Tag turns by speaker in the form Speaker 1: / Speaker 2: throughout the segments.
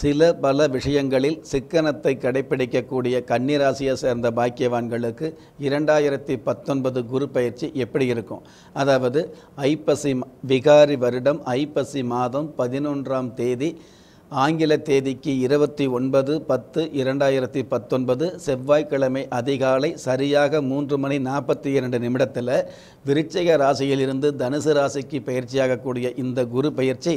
Speaker 1: சில பல விஷயங்களில் சிக்கனத்தை கடைபிடிக்கக்கூடிய கன்னிராசியை சேர்ந்த பாக்கியவான்களுக்கு இரண்டாயிரத்தி பத்தொன்பது குரு பயிற்சி எப்படி இருக்கும் அதாவது ஐப்பசி விகாரி வருடம் ஐப்பசி மாதம் பதினொன்றாம் தேதி ஆங்கில தேதிக்கு இருபத்தி ஒன்பது பத்து இரண்டாயிரத்தி பத்தொன்பது செவ்வாய்க்கிழமை அதிகாலை சரியாக மூன்று மணி நாற்பத்தி இரண்டு நிமிடத்தில் விருச்சிக ராசியிலிருந்து தனுசு ராசிக்கு பயிற்சியாகக்கூடிய இந்த குரு பயிற்சி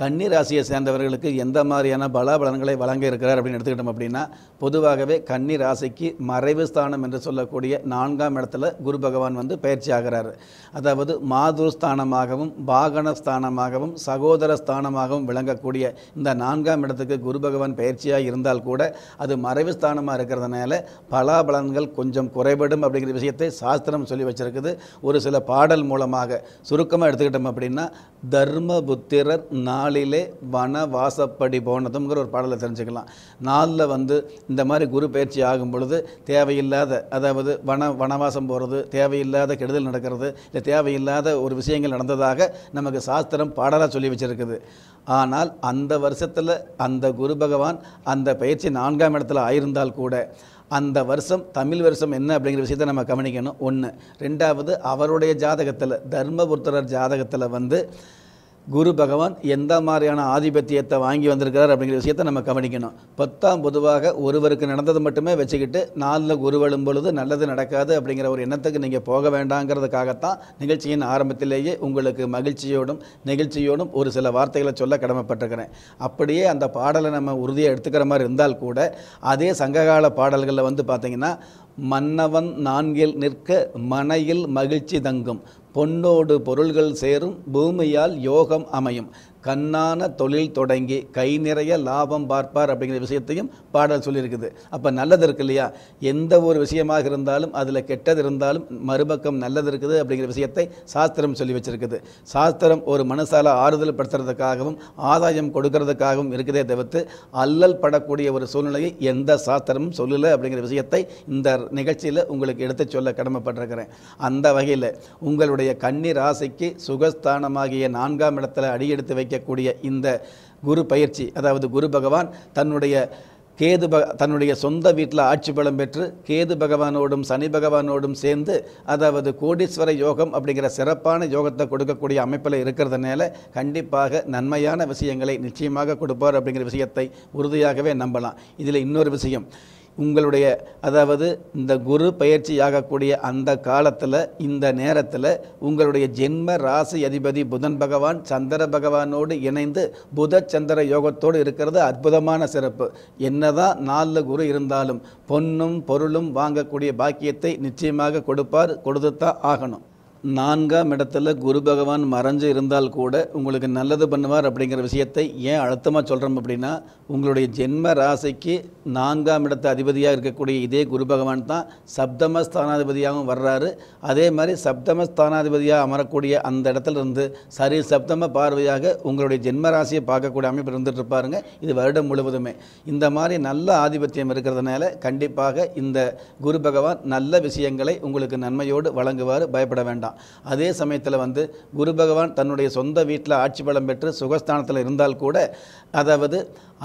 Speaker 1: கன்னி ராசியை சேர்ந்தவர்களுக்கு எந்த மாதிரியான பலன்களை வழங்க இருக்கிறார் அப்படின்னு எடுத்துக்கிட்டோம் அப்படின்னா பொதுவாகவே கன்னி ராசிக்கு மறைவு ஸ்தானம் என்று சொல்லக்கூடிய நான்காம் இடத்துல குரு பகவான் வந்து பயிற்சி ஆகிறார் அதாவது மாதுர் ஸ்தானமாகவும் பாகன ஸ்தானமாகவும் சகோதர ஸ்தானமாகவும் விளங்கக்கூடிய இந்த நான்காம் இடத்துக்கு குரு பகவான் பயிற்சியாக இருந்தால் கூட அது மறைவு ஸ்தானமாக இருக்கிறதுனால பலன்கள் கொஞ்சம் குறைபடும் அப்படிங்கிற விஷயத்தை சாஸ்திரம் சொல்லி வச்சிருக்குது ஒரு சில பாடல் மூலமாக சுருக்கமாக எடுத்துக்கிட்டோம் அப்படின்னா தர்மபுத்திரர் நாளிலே வனவாசப்படி போனதுங்கிற ஒரு பாடலை தெரிஞ்சுக்கலாம் நாளில் வந்து இந்த மாதிரி குரு பயிற்சி ஆகும் பொழுது தேவையில்லாத அதாவது வன வனவாசம் போகிறது தேவையில்லாத கெடுதல் நடக்கிறது இல்லை தேவையில்லாத ஒரு விஷயங்கள் நடந்ததாக நமக்கு சாஸ்திரம் பாடலாக சொல்லி வச்சுருக்குது ஆனால் அந்த வருஷத்தில் அந்த குரு பகவான் அந்த பயிற்சி நான்காம் இடத்துல ஆயிருந்தால் கூட அந்த வருஷம் தமிழ் வருஷம் என்ன அப்படிங்கிற விஷயத்தை நம்ம கவனிக்கணும் ஒன்று ரெண்டாவது அவருடைய ஜாதகத்தில் தர்மபுத்திரர் ஜாதகத்தில் வந்து குரு பகவான் எந்த மாதிரியான ஆதிபத்தியத்தை வாங்கி வந்திருக்கிறார் அப்படிங்கிற விஷயத்தை நம்ம கவனிக்கணும் பத்தாம் பொதுவாக ஒருவருக்கு நடந்தது மட்டுமே வச்சுக்கிட்டு நாளில் குரு பொழுது நல்லது நடக்காது அப்படிங்கிற ஒரு எண்ணத்துக்கு நீங்கள் போக வேண்டாங்கிறதுக்காகத்தான் நிகழ்ச்சியின் ஆரம்பத்திலேயே உங்களுக்கு மகிழ்ச்சியோடும் நிகழ்ச்சியோடும் ஒரு சில வார்த்தைகளை சொல்ல கடமைப்பட்டிருக்கிறேன் அப்படியே அந்த பாடலை நம்ம உறுதியாக எடுத்துக்கிற மாதிரி இருந்தால் கூட அதே சங்ககால பாடல்களில் வந்து பார்த்திங்கன்னா மன்னவன் நான்கில் நிற்க மனையில் மகிழ்ச்சி தங்கும் பொன்னோடு பொருள்கள் சேரும் பூமியால் யோகம் அமையும் கண்ணான தொழில் தொடங்கி கை நிறைய லாபம் பார்ப்பார் அப்படிங்கிற விஷயத்தையும் பாடல் சொல்லியிருக்குது அப்போ நல்லது இருக்கு இல்லையா எந்த ஒரு விஷயமாக இருந்தாலும் அதில் கெட்டது இருந்தாலும் மறுபக்கம் நல்லது இருக்குது அப்படிங்கிற விஷயத்தை சாஸ்திரம் சொல்லி வச்சிருக்குது சாஸ்திரம் ஒரு மனசால ஆறுதல் படுத்துறதுக்காகவும் ஆதாயம் கொடுக்கறதுக்காகவும் இருக்குதே தவிர்த்து அல்லல் படக்கூடிய ஒரு சூழ்நிலையை எந்த சாஸ்திரமும் சொல்லலை அப்படிங்கிற விஷயத்தை இந்த நிகழ்ச்சியில் உங்களுக்கு எடுத்து சொல்ல கடமைப்பட்டிருக்கிறேன் அந்த வகையில் உங்களுடைய கண்ணீர் ஆசைக்கு சுகஸ்தானமாகிய நான்காம் இடத்துல அடியெடுத்து வைக்க கிடைக்கக்கூடிய இந்த குரு பயிற்சி அதாவது குரு பகவான் தன்னுடைய கேது பக தன்னுடைய சொந்த வீட்டில் ஆட்சி பலம் பெற்று கேது பகவானோடும் சனி பகவானோடும் சேர்ந்து அதாவது கோடீஸ்வர யோகம் அப்படிங்கிற சிறப்பான யோகத்தை கொடுக்கக்கூடிய அமைப்பில் இருக்கிறதுனால கண்டிப்பாக நன்மையான விஷயங்களை நிச்சயமாக கொடுப்பார் அப்படிங்கிற விஷயத்தை உறுதியாகவே நம்பலாம் இதில் இன்னொரு விஷயம் உங்களுடைய அதாவது இந்த குரு பயிற்சி ஆகக்கூடிய அந்த காலத்தில் இந்த நேரத்தில் உங்களுடைய ஜென்ம ராசி அதிபதி புதன் பகவான் சந்திர பகவானோடு இணைந்து புத சந்திர யோகத்தோடு இருக்கிறது அற்புதமான சிறப்பு என்னதான் நாலு குரு இருந்தாலும் பொன்னும் பொருளும் வாங்கக்கூடிய பாக்கியத்தை நிச்சயமாக கொடுப்பார் கொடுத்து தான் ஆகணும் நான்காம் இடத்துல குரு பகவான் மறைஞ்சு இருந்தால் கூட உங்களுக்கு நல்லது பண்ணுவார் அப்படிங்கிற விஷயத்தை ஏன் அழுத்தமாக சொல்கிறோம் அப்படின்னா உங்களுடைய ஜென்ம ராசிக்கு நான்காம் இடத்து அதிபதியாக இருக்கக்கூடிய இதே குரு பகவான் தான் சப்தமஸ்தானாதிபதியாகவும் வர்றாரு அதே மாதிரி சப்தமஸ்தானாதிபதியாக அமரக்கூடிய அந்த இடத்துல இருந்து சரி சப்தம பார்வையாக உங்களுடைய ஜென்ம ராசியை பார்க்கக்கூடிய அமைப்பு இருந்துட்டு இருப்பாருங்க இது வருடம் முழுவதுமே இந்த மாதிரி நல்ல ஆதிபத்தியம் இருக்கிறதுனால கண்டிப்பாக இந்த குரு பகவான் நல்ல விஷயங்களை உங்களுக்கு நன்மையோடு வழங்குவார் பயப்பட வேண்டாம் வேண்டாம் அதே சமயத்தில் வந்து குரு பகவான் தன்னுடைய சொந்த வீட்டில் ஆட்சி பலம் பெற்று சுகஸ்தானத்தில் இருந்தால் கூட அதாவது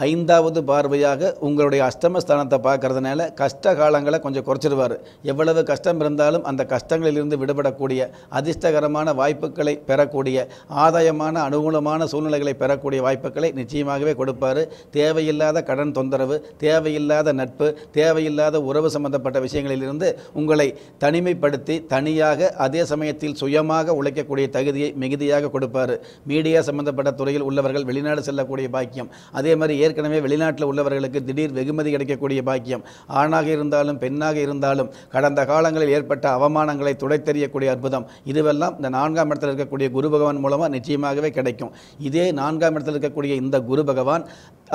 Speaker 1: ஐந்தாவது பார்வையாக உங்களுடைய அஷ்டமஸ்தானத்தை பார்க்கறதுனால கஷ்ட காலங்களை கொஞ்சம் குறைச்சிடுவார் எவ்வளவு கஷ்டம் இருந்தாலும் அந்த கஷ்டங்களிலிருந்து விடுபடக்கூடிய அதிர்ஷ்டகரமான வாய்ப்புகளை பெறக்கூடிய ஆதாயமான அனுகூலமான சூழ்நிலைகளை பெறக்கூடிய வாய்ப்புகளை நிச்சயமாகவே கொடுப்பார் தேவையில்லாத கடன் தொந்தரவு தேவையில்லாத நட்பு தேவையில்லாத உறவு சம்பந்தப்பட்ட விஷயங்களிலிருந்து உங்களை தனிமைப்படுத்தி தனியாக அதே சமயத்தில் சுயமாக உழைக்கக்கூடிய தகுதியை மிகுதியாக கொடுப்பார் மீடியா சம்பந்தப்பட்ட துறையில் உள்ளவர்கள் வெளிநாடு செல்லக்கூடிய பாக்கியம் அதே மாதிரி ஏற்கனவே வெளிநாட்டில் உள்ளவர்களுக்கு திடீர் வெகுமதி கிடைக்கக்கூடிய பாக்கியம் ஆணாக இருந்தாலும் பெண்ணாக இருந்தாலும் கடந்த காலங்களில் ஏற்பட்ட அவமானங்களை துடைத்தெறியக்கூடிய அற்புதம் இதுவெல்லாம் இந்த நான்காம் இடத்தில் இருக்கக்கூடிய குரு பகவான் மூலமாக நிச்சயமாகவே கிடைக்கும் இதே நான்காம் இடத்தில் இருக்கக்கூடிய இந்த குரு பகவான்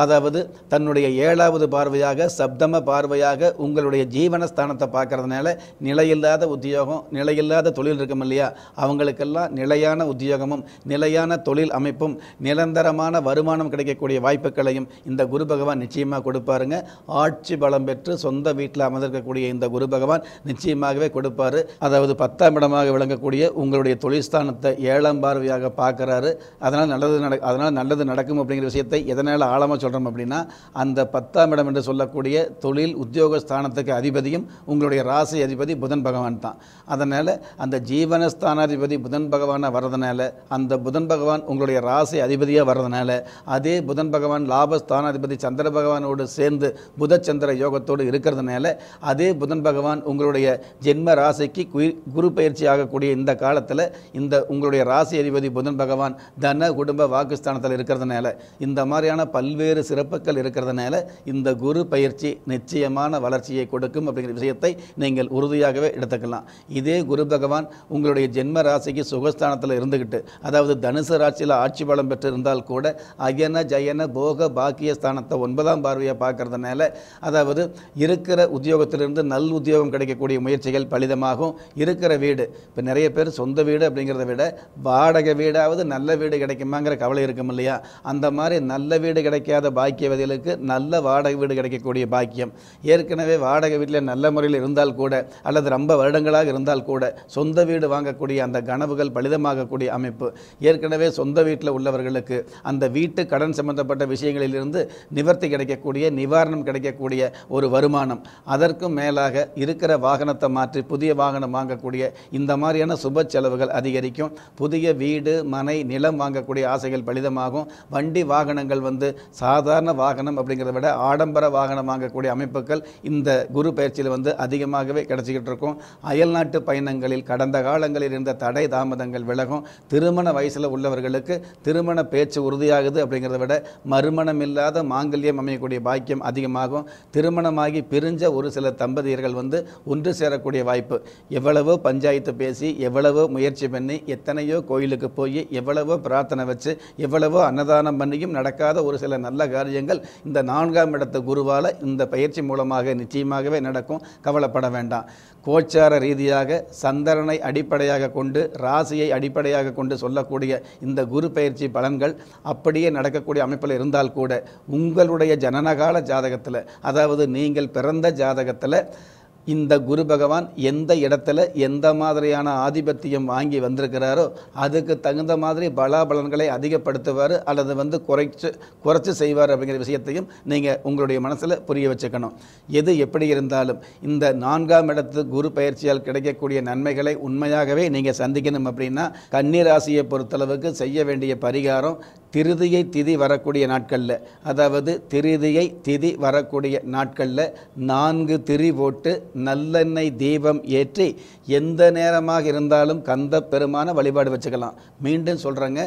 Speaker 1: அதாவது தன்னுடைய ஏழாவது பார்வையாக சப்தம பார்வையாக உங்களுடைய ஜீவனஸ்தானத்தை பார்க்கறதுனால நிலையில்லாத உத்தியோகம் நிலையில்லாத தொழில் இருக்கும் இல்லையா அவங்களுக்கெல்லாம் நிலையான உத்தியோகமும் நிலையான தொழில் அமைப்பும் நிரந்தரமான வருமானம் கிடைக்கக்கூடிய வாய்ப்புகளையும் இந்த குரு பகவான் நிச்சயமாக கொடுப்பாருங்க ஆட்சி பலம் பெற்று சொந்த வீட்டில் அமர்ந்திருக்கக்கூடிய இந்த குரு பகவான் நிச்சயமாகவே கொடுப்பார் அதாவது பத்தாம் இடமாக விளங்கக்கூடிய உங்களுடைய தொழில்ஸ்தானத்தை ஏழாம் பார்வையாக பார்க்குறாரு அதனால் நல்லது நட அதனால் நல்லது நடக்கும் அப்படிங்கிற விஷயத்தை எதனால் ஆழமாக சொல்கிறோம் அப்படின்னா அந்த பத்தாம் இடம் என்று சொல்லக்கூடிய தொழில் உத்தியோக ஸ்தானத்துக்கு அதிபதியும் உங்களுடைய ராசி அதிபதி புதன் பகவான் தான் அதனால் அந்த ஜீவனஸ்தானாதிபதி புதன் பகவானாக வர்றதுனால அந்த புதன் பகவான் உங்களுடைய ராசி அதிபதியாக வர்றதுனால அதே புதன் பகவான் லாபஸ்தானாதிபதி சந்திர பகவானோடு சேர்ந்து புதச்சந்திர யோகத்தோடு இருக்கிறதுனால அதே புதன் பகவான் உங்களுடைய ஜென்ம ராசிக்கு குரு பயிற்சி ஆகக்கூடிய இந்த காலத்தில் இந்த உங்களுடைய ராசி அதிபதி புதன் பகவான் தன குடும்ப வாக்குஸ்தானத்தில் இருக்கிறதுனால இந்த மாதிரியான பல்வேறு பல்வேறு சிறப்புகள் இருக்கிறதுனால இந்த குரு பயிற்சி நிச்சயமான வளர்ச்சியை கொடுக்கும் அப்படிங்கிற விஷயத்தை நீங்கள் உறுதியாகவே எடுத்துக்கலாம் இதே குரு பகவான் உங்களுடைய ஜென்ம ராசிக்கு சுகஸ்தானத்தில் இருந்துக்கிட்டு அதாவது தனுசு ராசியில் ஆட்சி பலம் பெற்று இருந்தால் கூட அயன ஜயன போக பாக்கிய ஸ்தானத்தை ஒன்பதாம் பார்வையை பார்க்கறதுனால அதாவது இருக்கிற உத்தியோகத்திலிருந்து நல் உத்தியோகம் கிடைக்கக்கூடிய முயற்சிகள் பலிதமாகும் இருக்கிற வீடு இப்போ நிறைய பேர் சொந்த வீடு அப்படிங்கிறத விட வாடகை வீடாவது நல்ல வீடு கிடைக்குமாங்கிற கவலை இருக்கும் இல்லையா அந்த மாதிரி நல்ல வீடு கிடைக்காத கிடைக்காத பாக்கியவதிகளுக்கு நல்ல வாடகை வீடு கிடைக்கக்கூடிய பாக்கியம் ஏற்கனவே வாடகை வீட்டில் நல்ல முறையில் இருந்தால் கூட அல்லது ரொம்ப வருடங்களாக இருந்தால் கூட சொந்த வீடு வாங்கக்கூடிய அந்த கனவுகள் பலிதமாகக்கூடிய அமைப்பு ஏற்கனவே சொந்த வீட்டில் உள்ளவர்களுக்கு அந்த வீட்டு கடன் சம்பந்தப்பட்ட விஷயங்களிலிருந்து நிவர்த்தி கிடைக்கக்கூடிய நிவாரணம் கிடைக்கக்கூடிய ஒரு வருமானம் அதற்கும் மேலாக இருக்கிற வாகனத்தை மாற்றி புதிய வாகனம் வாங்கக்கூடிய இந்த மாதிரியான சுப செலவுகள் அதிகரிக்கும் புதிய வீடு மனை நிலம் வாங்கக்கூடிய ஆசைகள் பலிதமாகும் வண்டி வாகனங்கள் வந்து சாதாரண வாகனம் அப்படிங்கிறத விட ஆடம்பர வாகனம் வாங்கக்கூடிய அமைப்புகள் இந்த குரு பயிற்சியில் வந்து அதிகமாகவே கிடச்சிக்கிட்டு இருக்கும் அயல்நாட்டு பயணங்களில் கடந்த காலங்களில் இருந்த தடை தாமதங்கள் விலகும் திருமண வயசில் உள்ளவர்களுக்கு திருமண பேச்சு உறுதியாகுது அப்படிங்கிறத விட மறுமணம் இல்லாத மாங்கல்யம் அமையக்கூடிய பாக்கியம் அதிகமாகும் திருமணமாகி பிரிஞ்ச ஒரு சில தம்பதியர்கள் வந்து ஒன்று சேரக்கூடிய வாய்ப்பு எவ்வளவோ பஞ்சாயத்து பேசி எவ்வளவோ முயற்சி பண்ணி எத்தனையோ கோயிலுக்கு போய் எவ்வளவோ பிரார்த்தனை வச்சு எவ்வளவோ அன்னதானம் பண்ணியும் நடக்காத ஒரு சில நல்ல நல்ல காரியங்கள் இந்த நான்காம் இடத்த குருவால் இந்த பயிற்சி மூலமாக நிச்சயமாகவே நடக்கும் கவலைப்பட வேண்டாம் கோச்சார ரீதியாக சந்தரனை அடிப்படையாக கொண்டு ராசியை அடிப்படையாக கொண்டு சொல்லக்கூடிய இந்த குரு பயிற்சி பலன்கள் அப்படியே நடக்கக்கூடிய அமைப்பில் இருந்தால் கூட உங்களுடைய ஜனனகால ஜாதகத்தில் அதாவது நீங்கள் பிறந்த ஜாதகத்தில் இந்த குரு பகவான் எந்த இடத்துல எந்த மாதிரியான ஆதிபத்தியம் வாங்கி வந்திருக்கிறாரோ அதுக்கு தகுந்த மாதிரி பலாபலன்களை அதிகப்படுத்துவார் அல்லது வந்து குறைச்சு குறைச்சி செய்வார் அப்படிங்கிற விஷயத்தையும் நீங்கள் உங்களுடைய மனசில் புரிய வச்சுக்கணும் எது எப்படி இருந்தாலும் இந்த நான்காம் இடத்து குரு பயிற்சியால் கிடைக்கக்கூடிய நன்மைகளை உண்மையாகவே நீங்கள் சந்திக்கணும் அப்படின்னா கன்னிராசியை பொறுத்தளவுக்கு செய்ய வேண்டிய பரிகாரம் திருதியை திதி வரக்கூடிய நாட்களில் அதாவது திருதியை திதி வரக்கூடிய நாட்களில் நான்கு திரி போட்டு நல்லெண்ணெய் தீபம் ஏற்றி எந்த நேரமாக இருந்தாலும் கந்த பெருமான வழிபாடு வச்சுக்கலாம் மீண்டும் சொல்கிறேங்க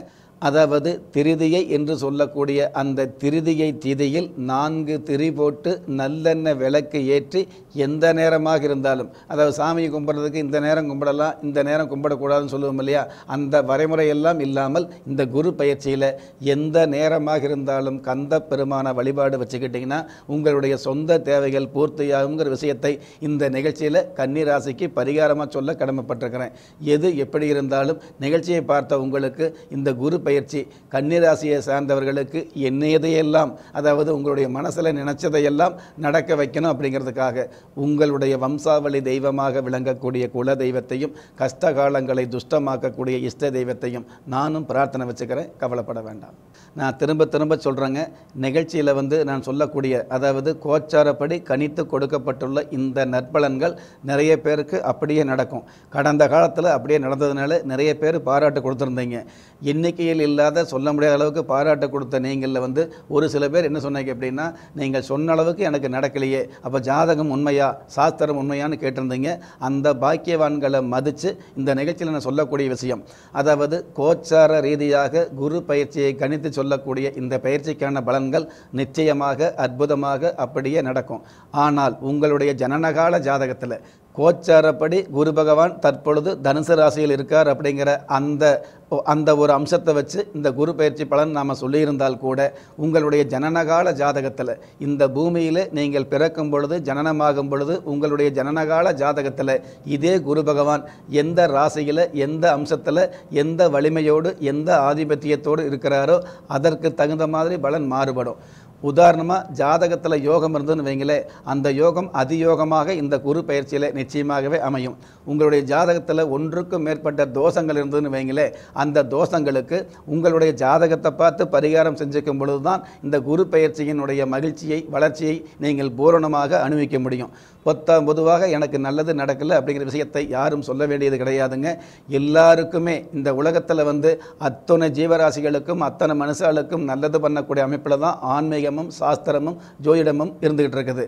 Speaker 1: அதாவது திருதியை என்று சொல்லக்கூடிய அந்த திருதியை திதியில் நான்கு திரி போட்டு நல்லெண்ணெய் விளக்கு ஏற்றி எந்த நேரமாக இருந்தாலும் அதாவது சாமியை கும்பிட்றதுக்கு இந்த நேரம் கும்பிடலாம் இந்த நேரம் கும்பிடக்கூடாதுன்னு சொல்லுவோம் இல்லையா அந்த வரைமுறையெல்லாம் இல்லாமல் இந்த குரு பயிற்சியில் எந்த நேரமாக இருந்தாலும் கந்த பெருமான வழிபாடு வச்சுக்கிட்டிங்கன்னா உங்களுடைய சொந்த தேவைகள் பூர்த்தியாகுங்கிற விஷயத்தை இந்த நிகழ்ச்சியில் கன்னிராசிக்கு பரிகாரமாக சொல்ல கடமைப்பட்டிருக்கிறேன் எது எப்படி இருந்தாலும் நிகழ்ச்சியை பார்த்த உங்களுக்கு இந்த குரு பயிற்சி கன்னிராசியை சார்ந்தவர்களுக்கு என்னதையெல்லாம் அதாவது உங்களுடைய மனசில் நினைச்சதையெல்லாம் நடக்க வைக்கணும் அப்படிங்கிறதுக்காக உங்களுடைய வம்சாவளி தெய்வமாக விளங்கக்கூடிய குல தெய்வத்தையும் கஷ்ட காலங்களை துஷ்டமாக்கக்கூடிய இஷ்ட தெய்வத்தையும் நானும் பிரார்த்தனை வச்சுக்கிறேன் கவலைப்பட வேண்டாம் நான் திரும்ப திரும்ப சொல்கிறேங்க நிகழ்ச்சியில் வந்து நான் சொல்லக்கூடிய அதாவது கோச்சாரப்படி கணித்து கொடுக்கப்பட்டுள்ள இந்த நற்பலன்கள் நிறைய பேருக்கு அப்படியே நடக்கும் கடந்த காலத்தில் அப்படியே நடந்ததுனால நிறைய பேர் பாராட்டு கொடுத்துருந்தீங்க எண்ணிக்கையில் இல்லாத சொல்ல முடியாத அளவுக்கு பாராட்ட கொடுத்த நீங்களில் வந்து ஒரு சில பேர் என்ன சொன்னாங்க அப்படின்னா நீங்கள் சொன்ன அளவுக்கு எனக்கு நடக்கலையே அப்போ ஜாதகம் உண்மையா சாஸ்திரம் உண்மையான்னு கேட்டிருந்தீங்க அந்த பாக்கியவான்களை மதித்து இந்த நிகழ்ச்சியில் நான் சொல்லக்கூடிய விஷயம் அதாவது கோச்சார ரீதியாக குரு பயிற்சியை கணித்து சொல்லக்கூடிய இந்த பயிற்சிக்கான பலன்கள் நிச்சயமாக அற்புதமாக அப்படியே நடக்கும் ஆனால் உங்களுடைய ஜனனகால ஜாதகத்தில் கோச்சாரப்படி குரு பகவான் தற்பொழுது தனுசு ராசியில் இருக்கார் அப்படிங்கிற அந்த அந்த ஒரு அம்சத்தை வச்சு இந்த குரு பயிற்சி பலன் நாம் சொல்லியிருந்தால் கூட உங்களுடைய ஜனனகால ஜாதகத்தில் இந்த பூமியில் நீங்கள் பிறக்கும் பொழுது ஜனனமாகும் பொழுது உங்களுடைய ஜனனகால ஜாதகத்தில் இதே குரு பகவான் எந்த ராசியில் எந்த அம்சத்தில் எந்த வலிமையோடு எந்த ஆதிபத்தியத்தோடு இருக்கிறாரோ அதற்கு தகுந்த மாதிரி பலன் மாறுபடும் உதாரணமாக ஜாதகத்தில் யோகம் இருந்ததுன்னு வைங்களே அந்த யோகம் அதியோகமாக இந்த குரு பயிற்சியில் நிச்சயமாகவே அமையும் உங்களுடைய ஜாதகத்தில் ஒன்றுக்கும் மேற்பட்ட தோஷங்கள் இருந்ததுன்னு வைங்களே அந்த தோஷங்களுக்கு உங்களுடைய ஜாதகத்தை பார்த்து பரிகாரம் செஞ்சுக்கும் பொழுது தான் இந்த குரு பயிற்சியினுடைய மகிழ்ச்சியை வளர்ச்சியை நீங்கள் பூரணமாக அனுபவிக்க முடியும் பத்தாம் பொதுவாக எனக்கு நல்லது நடக்கலை அப்படிங்கிற விஷயத்தை யாரும் சொல்ல வேண்டியது கிடையாதுங்க எல்லாருக்குமே இந்த உலகத்தில் வந்து அத்தனை ஜீவராசிகளுக்கும் அத்தனை மனுஷர்களுக்கும் நல்லது பண்ணக்கூடிய அமைப்பில் தான் ஆன்மீகமும் சாஸ்திரமும் ஜோதிடமும் இருந்துகிட்டு இருக்குது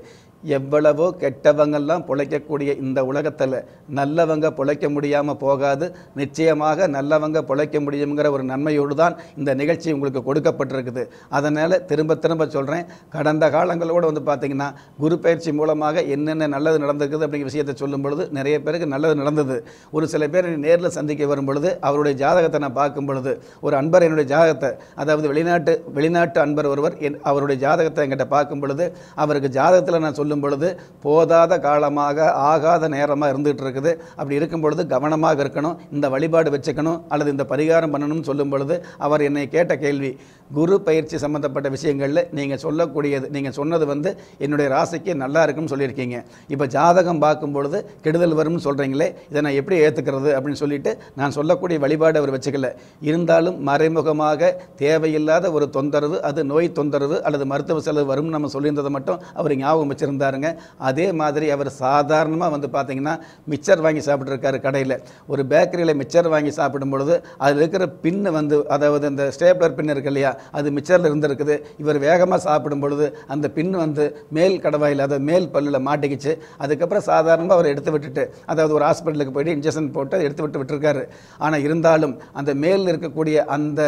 Speaker 1: எவ்வளவோ கெட்டவங்கள்லாம் பிழைக்கக்கூடிய இந்த உலகத்தில் நல்லவங்க பிழைக்க முடியாமல் போகாது நிச்சயமாக நல்லவங்க பிழைக்க முடியுங்கிற ஒரு நன்மையோடு தான் இந்த நிகழ்ச்சி உங்களுக்கு கொடுக்கப்பட்டிருக்குது அதனால் திரும்ப திரும்ப சொல்கிறேன் கடந்த காலங்களோடு வந்து பார்த்திங்கன்னா குரு பயிற்சி மூலமாக என்னென்ன நல்லது நடந்திருக்குது அப்படிங்கிற விஷயத்தை சொல்லும் பொழுது நிறைய பேருக்கு நல்லது நடந்தது ஒரு சில பேர் நேரில் சந்திக்க வரும் பொழுது அவருடைய ஜாதகத்தை நான் பார்க்கும் பொழுது ஒரு அன்பர் என்னுடைய ஜாதகத்தை அதாவது வெளிநாட்டு வெளிநாட்டு அன்பர் ஒருவர் என் அவருடைய ஜாதகத்தை என்கிட்ட பார்க்கும் பொழுது அவருக்கு ஜாதகத்தில் நான் சொல்லும் சொல்லும் பொழுது போதாத காலமாக ஆகாத நேரமாக இருந்துகிட்டு இருக்குது அப்படி இருக்கும் பொழுது கவனமாக இருக்கணும் இந்த வழிபாடு வச்சுக்கணும் அல்லது இந்த பரிகாரம் பண்ணணும்னு சொல்லும் பொழுது அவர் என்னை கேட்ட கேள்வி குரு பயிற்சி சம்பந்தப்பட்ட விஷயங்களில் நீங்கள் சொல்லக்கூடியது நீங்கள் சொன்னது வந்து என்னுடைய ராசிக்கு நல்லா இருக்குன்னு சொல்லியிருக்கீங்க இப்போ ஜாதகம் பார்க்கும் பொழுது கெடுதல் வரும்னு சொல்கிறீங்களே இதை நான் எப்படி ஏற்றுக்கிறது அப்படின்னு சொல்லிட்டு நான் சொல்லக்கூடிய வழிபாடு அவர் வச்சுக்கல இருந்தாலும் மறைமுகமாக தேவையில்லாத ஒரு தொந்தரவு அது நோய் தொந்தரவு அல்லது மருத்துவ செலவு வரும்னு நம்ம சொல்லியிருந்ததை மட்டும் அவர் ஞாபகம் வச்சிருந்தார் இருந்தாருங்க அதே மாதிரி அவர் சாதாரணமாக வந்து பார்த்தீங்கன்னா மிச்சர் வாங்கி சாப்பிட்ருக்காரு கடையில் ஒரு பேக்கரியில் மிச்சர் வாங்கி சாப்பிடும் பொழுது அதில் இருக்கிற பின்னு வந்து அதாவது இந்த ஸ்டேப்லர் பின் இருக்கு இல்லையா அது மிச்சரில் இருந்திருக்குது இவர் வேகமாக சாப்பிடும் பொழுது அந்த பின் வந்து மேல் கடவாயில் அதாவது மேல் பல்லில் மாட்டிக்கிச்சு அதுக்கப்புறம் சாதாரணமாக அவர் எடுத்து விட்டுட்டு அதாவது ஒரு ஹாஸ்பிட்டலுக்கு போயிட்டு இன்ஜெக்ஷன் போட்டு எடுத்து விட்டு விட்டுருக்காரு ஆனால் இருந்தாலும் அந்த மேலில் இருக்கக்கூடிய அந்த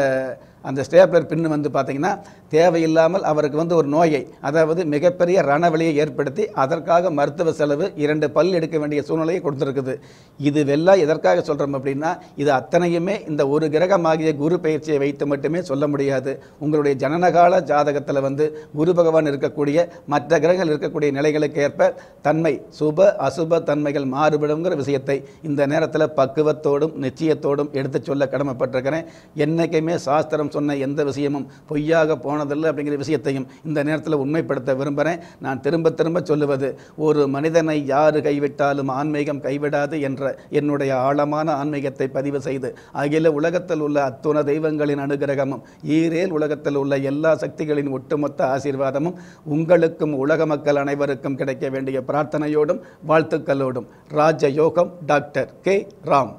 Speaker 1: அந்த ஸ்டேப்லர் பின்னு வந்து பார்த்திங்கன்னா தேவையில்லாமல் அவருக்கு வந்து ஒரு நோயை அதாவது மிகப்பெரிய ரணவழியை ஏற்படுத்தி அதற்காக மருத்துவ செலவு இரண்டு பல் எடுக்க வேண்டிய சூழ்நிலையை கொடுத்துருக்குது இது வெல்லாம் எதற்காக சொல்கிறோம் அப்படின்னா இது அத்தனையுமே இந்த ஒரு கிரகமாகிய குரு பயிற்சியை வைத்து மட்டுமே சொல்ல முடியாது உங்களுடைய ஜனனகால ஜாதகத்தில் வந்து குரு பகவான் இருக்கக்கூடிய மற்ற கிரகங்கள் இருக்கக்கூடிய நிலைகளுக்கு ஏற்ப தன்மை சுப அசுப தன்மைகள் மாறுபடுங்கிற விஷயத்தை இந்த நேரத்தில் பக்குவத்தோடும் நிச்சயத்தோடும் எடுத்து சொல்ல கடமைப்பட்டிருக்கிறேன் என்றைக்குமே சாஸ்திரம் சொன்ன எந்த விஷயமும் பொய்யாக போனதில்லை அப்படிங்கிற விஷயத்தையும் இந்த நேரத்தில் உண்மைப்படுத்த விரும்புகிறேன் நான் திரும்ப திரும்ப சொல்லுவது ஒரு மனிதனை யார் கைவிட்டாலும் ஆன்மீகம் கைவிடாது என்ற என்னுடைய ஆழமான ஆன்மீகத்தை பதிவு செய்து அகில உலகத்தில் உள்ள அத்துண தெய்வங்களின் அனுகிரகமும் ஈரேல் உலகத்தில் உள்ள எல்லா சக்திகளின் ஒட்டுமொத்த ஆசீர்வாதமும் உங்களுக்கும் உலக மக்கள் அனைவருக்கும் கிடைக்க வேண்டிய பிரார்த்தனையோடும் வாழ்த்துக்களோடும் ராஜயோகம் டாக்டர் கே ராம்